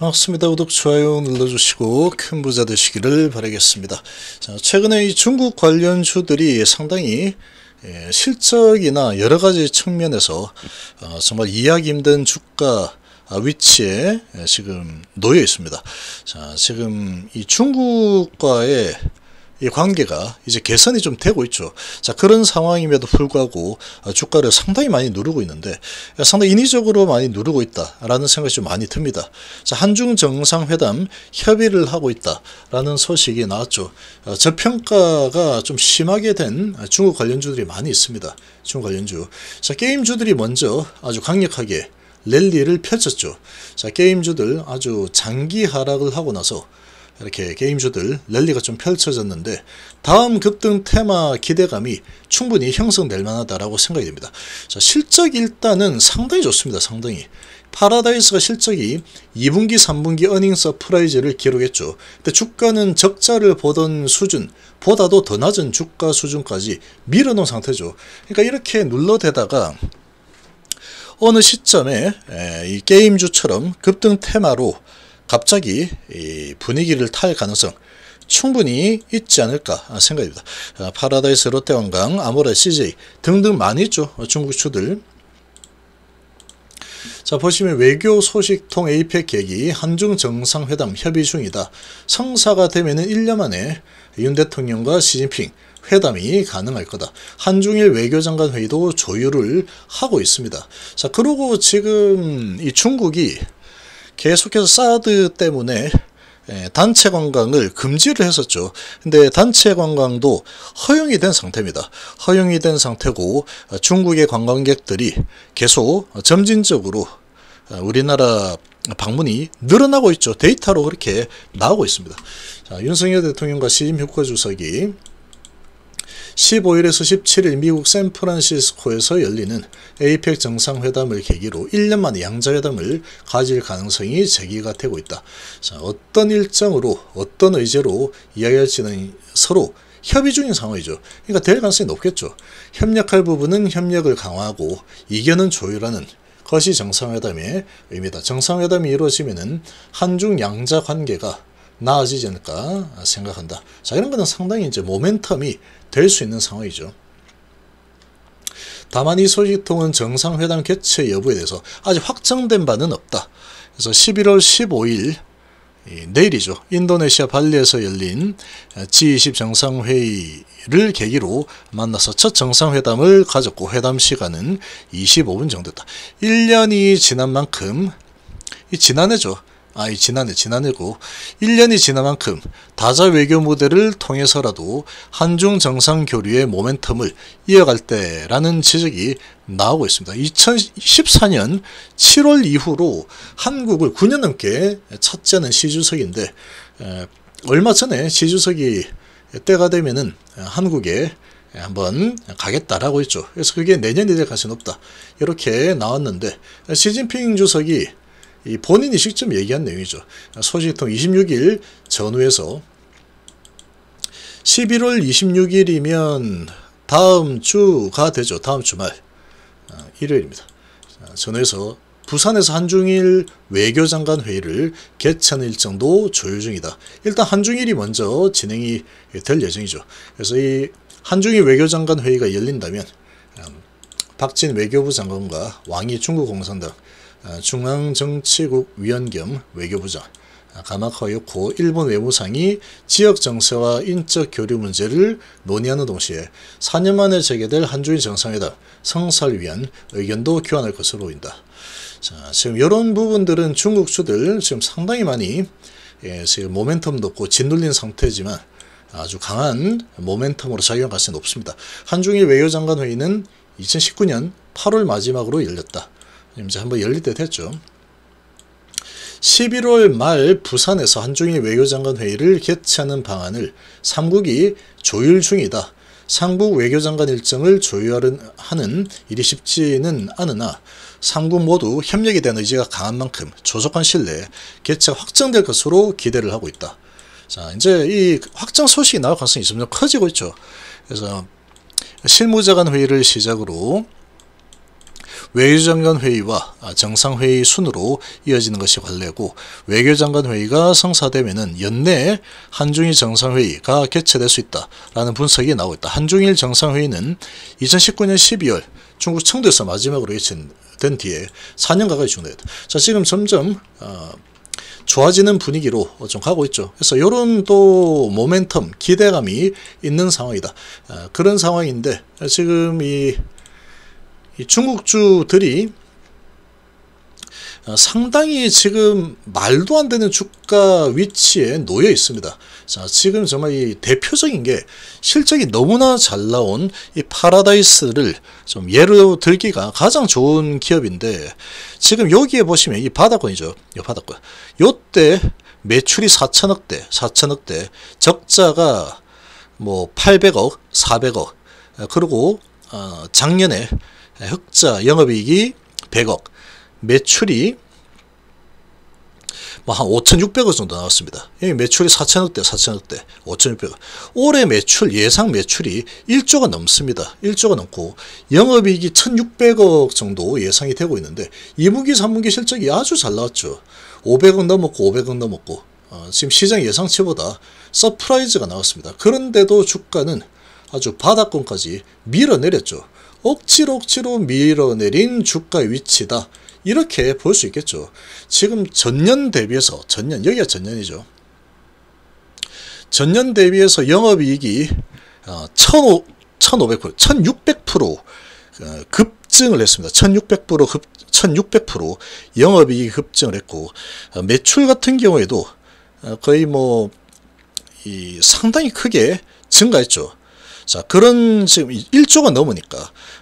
반갑습니다. 구독, 좋아요 눌러주시고 큰 부자 되시기를 바라겠습니다. 자, 최근에 이 중국 관련주들이 상당히 예, 실적이나 여러 가지 측면에서 어, 정말 이해하기 힘든 주가 아, 위치에 예, 지금 놓여 있습니다. 자, 지금 이 중국과의 이 관계가 이제 개선이 좀 되고 있죠. 자, 그런 상황임에도 불구하고 어, 주가를 상당히 많이 누르고 있는데 상당히 인위적으로 많이 누르고 있다라는 생각이 좀 많이 듭니다. 자, 한중 정상회담 협의를 하고 있다라는 소식이 나왔죠. 어, 저평가가 좀 심하게 된 중국 관련주들이 많이 있습니다. 중국 관련주. 자, 게임주들이 먼저 아주 강력하게 랠리를 펼쳤죠. 자, 게임주들 아주 장기 하락을 하고 나서 이렇게 게임주들 랠리가 좀 펼쳐졌는데 다음 급등 테마 기대감이 충분히 형성될 만하다라고 생각이 됩니다. 자, 실적 일단은 상당히 좋습니다. 상당히. 파라다이스가 실적이 2분기, 3분기 어닝 서프라이즈를 기록했죠. 근데 주가는 적자를 보던 수준보다도 더 낮은 주가 수준까지 밀어놓은 상태죠. 그러니까 이렇게 눌러대다가 어느 시점에 이 게임주처럼 급등 테마로 갑자기 분위기를 탈 가능성 충분히 있지 않을까 생각입니다. 아, 파라다이스, 롯데왕강, 아모레, CJ 등등 많이 있죠. 중국 주들. 자 보시면 외교 소식통 APEC 계기 한중 정상회담 협의 중이다. 성사가 되면 은 1년 만에 윤 대통령과 시진핑 회담이 가능할 거다. 한중일 외교장관 회의도 조율을 하고 있습니다. 자 그러고 지금 이 중국이 계속해서 사드 때문에 예, 단체 관광을 금지를 했었죠. 근데 단체 관광도 허용이 된 상태입니다. 허용이 된 상태고 중국의 관광객들이 계속 점진적으로 아, 우리나라 방문이 늘어나고 있죠. 데이터로 그렇게 나오고 있습니다. 자, 윤석열 대통령과 시진핑 국가주석이 15일에서 17일 미국 샌프란시스코에서 열리는 에이펙 정상회담을 계기로 1년 만에 양자회담을 가질 가능성이 제기가 되고 있다. 자, 어떤 일정으로 어떤 의제로 이야기할지는 서로 협의 중인 상황이죠. 그러니까 될 가능성이 높겠죠. 협력할 부분은 협력을 강화하고 이견은 조율하는 것이 정상회담의 의미다. 정상회담이 이루어지면 한중 양자 관계가 나아지지 않을까 생각한다. 자, 이런 거는 상당히 이제 모멘텀이 될 수 있는 상황이죠. 다만 이 소식통은 정상회담 개최 여부에 대해서 아직 확정된 바는 없다. 그래서 11월 15일 내일이죠. 인도네시아 발리에서 열린 G20 정상회의를 계기로 만나서 첫 정상회담을 가졌고 회담 시간은 25분 정도였다. 1년이 지난 만큼 이 지난해죠. 아니 지난해 지난해고 1년이 지난 만큼 다자 외교 모델을 통해서라도 한중 정상 교류의 모멘텀을 이어갈 때라는 지적이 나오고 있습니다. 2014년 7월 이후로 한국을 9년 넘게 차지는 시주석인데 얼마 전에 시주석이 때가 되면은 한국에 한번 가겠다라고 했죠. 그래서 그게 내년이 될 가능성이 높다. 이렇게 나왔는데 시진핑 주석이 이 본인이 직접 얘기한 내용이죠. 소식통 26일 전후에서 11월 26일이면 다음 주가 되죠. 다음 주말 아, 일요일입니다. 아, 전후에서 부산에서 한중일 외교장관 회의를 개최하는 일정도 조율 중이다. 일단 한중일이 먼저 진행이 될 예정이죠. 그래서 이 한중일 외교장관 회의가 열린다면 아, 박진 외교부 장관과 왕이 중국 공산당 아, 중앙정치국 위원 겸 외교부장 아, 가마카요코 일본 외무상이 지역 정세와 인적 교류 문제를 논의하는 동시에 4년 만에 재개될 한중일 정상회담 성사를 위한 의견도 교환할 것으로 보인다. 자, 지금 이런 부분들은 중국 주들 지금 상당히 많이 예, 지금 모멘텀도 없고 짓눌린 상태지만 아주 강한 모멘텀으로 작용할 가능성이 높습니다. 한중일 외교장관 회의는 2019년 8월 마지막으로 열렸다. 이제 한번 열릴 때 됐죠. 11월 말 부산에서 한중일 외교장관 회의를 개최하는 방안을 3국이 조율 중이다. 상국 외교장관 일정을 조율하는 일이 쉽지는 않으나 3국 모두 협력에 대한 의지가 강한 만큼 조속한 신뢰에 개최가 확정될 것으로 기대를 하고 있다. 자 이제 이 확정 소식이 나올 가능성이 점점 커지고 있죠. 그래서 실무자간 회의를 시작으로 외교장관 회의와 정상회의 순으로 이어지는 것이 관례고 외교장관 회의가 성사되면은 연내에 한중일 정상회의가 개최될 수 있다라는 분석이 나오고 있다. 한중일 정상회의는 2019년 12월 중국 청도에서 마지막으로 개최된 뒤에 4년 가까이 중단했다. 자 지금 점점 어, 좋아지는 분위기로 좀 가고 있죠. 그래서 이런 또 모멘텀, 기대감이 있는 상황이다. 어, 그런 상황인데 지금 이 중국주들이 어, 상당히 지금 말도 안 되는 주가 위치에 놓여 있습니다. 자, 지금 정말 이 대표적인 게 실적이 너무나 잘 나온 이 파라다이스를 좀 예로 들기가 가장 좋은 기업인데 지금 여기에 보시면 이 바닥권이죠. 이 바닥권. 요때 매출이 4천억대, 4천억대, 적자가 뭐 800억, 400억, 어, 그리고 어, 작년에 네, 흑자 영업이익이 100억 매출이 뭐한 5,600억 정도 나왔습니다. 예, 매출이 4,000억대, 4,000억대, 5,600억. 올해 매출, 예상 매출이 1조가 넘습니다. 1조가 넘고 영업이익이 1,600억 정도 예상이 되고 있는데 2분기, 3분기 실적이 아주 잘 나왔죠. 500억 넘었고 500억 넘었고 어, 지금 시장 예상치보다 서프라이즈가 나왔습니다. 그런데도 주가는 아주 바닥권까지 밀어내렸죠. 억지로 억지로 밀어내린 주가 위치다. 이렇게 볼 수 있겠죠. 지금 전년 대비해서 전년 여기가 전년이죠. 전년 대비해서 영업이익이 어, 1,500% 1,600% 어, 급증을 했습니다. 1,600% 급, 1,600% 영업이익이 급증을 했고 어, 매출 같은 경우에도 어, 거의 뭐 이 상당히 크게 증가했죠. 자, 그런 지금 1조가 넘으니까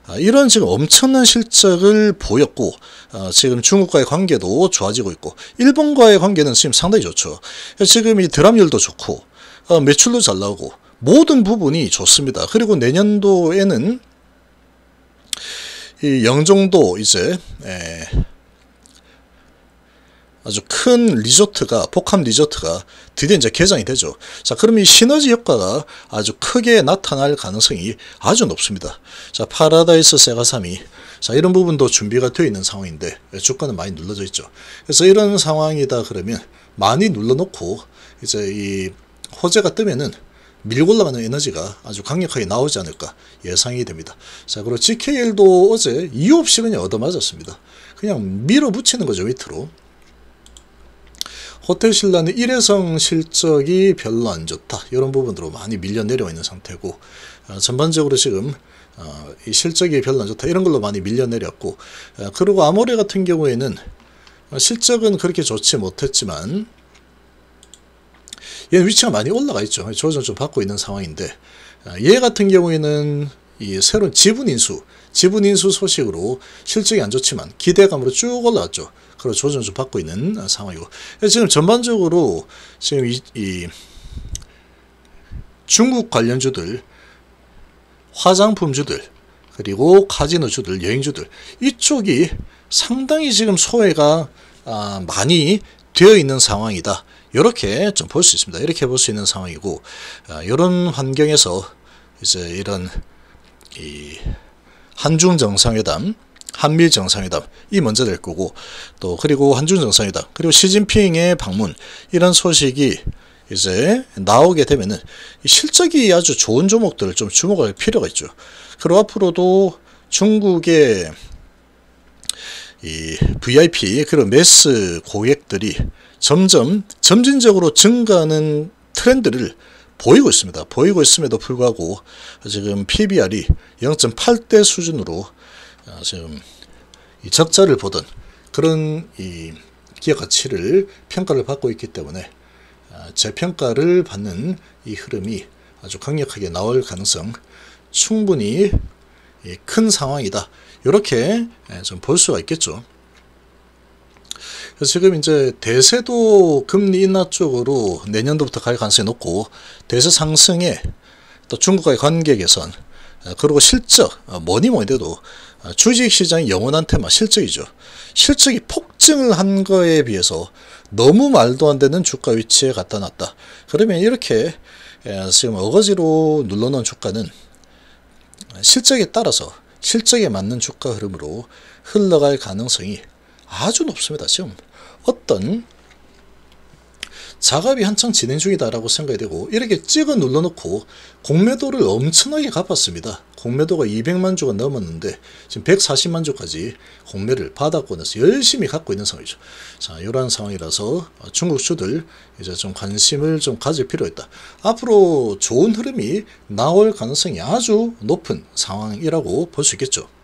아, 이런 지금 엄청난 실적을 보였고 아, 지금 중국과의 관계도 좋아지고 있고 일본과의 관계는 지금 상당히 좋죠. 지금 이 드랍률도 좋고 어, 매출도 잘 나오고 모든 부분이 좋습니다. 그리고 내년도에는 이 영종도 이제 에, 아주 큰 리조트가 복합 리조트가 드디어 이제 개장이 되죠. 자, 그럼 이 시너지 효과가 아주 크게 나타날 가능성이 아주 높습니다. 자, 파라다이스 세가삼이 자, 이런 부분도 준비가 되어 있는 상황인데 주가는 많이 눌러져 있죠. 그래서 이런 상황이다 그러면 많이 눌러놓고 이제 이 호재가 뜨면은 밀고 올라가는 에너지가 아주 강력하게 나오지 않을까 예상이 됩니다. 자, 그리고 GKL도 어제 이유 없이 그냥 얻어맞았습니다. 그냥 밀어붙이는 거죠, 밑으로. 호텔 신라는 일회성 실적이 별로 안 좋다. 이런 부분으로 많이 밀려 내려와 있는 상태고 어, 전반적으로 지금 어, 이 실적이 별로 안 좋다. 이런 걸로 많이 밀려 내렸고 어, 그리고 아모레 같은 경우에는 어, 실적은 그렇게 좋지 못했지만 얘는 위치가 많이 올라가 있죠. 조정 좀 받고 있는 상황인데 어, 얘 같은 경우에는 이 새로운 지분 인수, 지분 인수 소식으로 실적이 안 좋지만 기대감으로 쭉 올라왔죠. 그리고 조정 좀 받고 있는 상황이고 지금 전반적으로 지금 이, 이 중국 관련주들, 화장품주들, 그리고 카지노주들, 여행주들 이쪽이 상당히 지금 소외가 아, 많이 되어 있는 상황이다. 이렇게 좀 볼 수 있습니다. 이렇게 볼 수 있는 상황이고 아, 이런 환경에서 이제 이런 이 한중 정상회담, 한미 정상회담 이 먼저 될 거고 또 그리고 한중 정상회담 그리고 시진핑의 방문 이런 소식이 이제 나오게 되면은 실적이 아주 좋은 종목들을 좀 주목할 필요가 있죠. 그리고 앞으로도 중국의 이 VIP 그런 매스 고객들이 점점 점진적으로 증가하는 트렌드를 보이고 있습니다. 보이고 있음에도 불구하고 지금 PBR이 0.8대 수준으로 아, 지금 이 적자를 보던 그런 이 기업 가치를 평가를 받고 있기 때문에 아, 재평가를 받는 이 흐름이 아주 강력하게 나올 가능성 충분히 예, 큰 상황이다. 이렇게 예, 좀볼 수가 있겠죠. 지금 이제 대세도 금리 인하 쪽으로 내년도부터 갈 가능성이 높고 대세 상승에 또 중국과의 관계 개선 어, 그리고 실적 어, 뭐니 뭐니 돼도 어, 주식시장이 영원한 테마 실적이죠. 실적이 폭증을 한 거에 비해서 너무 말도 안 되는 주가 위치에 갖다 놨다. 그러면 이렇게 지금 어거지로 눌러놓은 주가는 실적에 따라서 실적에 맞는 주가 흐름으로 흘러갈 가능성이 아주 높습니다. 지금 어떤 작업이 한창 진행 중이다라고 생각이 되고 이렇게 찍어 눌러놓고 공매도를 엄청나게 갚았습니다. 공매도가 200만 주가 넘었는데 지금 140만 주까지 공매를 받았고 나서 열심히 갖고 있는 상황이죠. 자, 이러한 상황이라서 중국주들 이제 좀 관심을 좀 가질 필요 있다. 앞으로 좋은 흐름이 나올 가능성이 아주 높은 상황이라고 볼 수 있겠죠.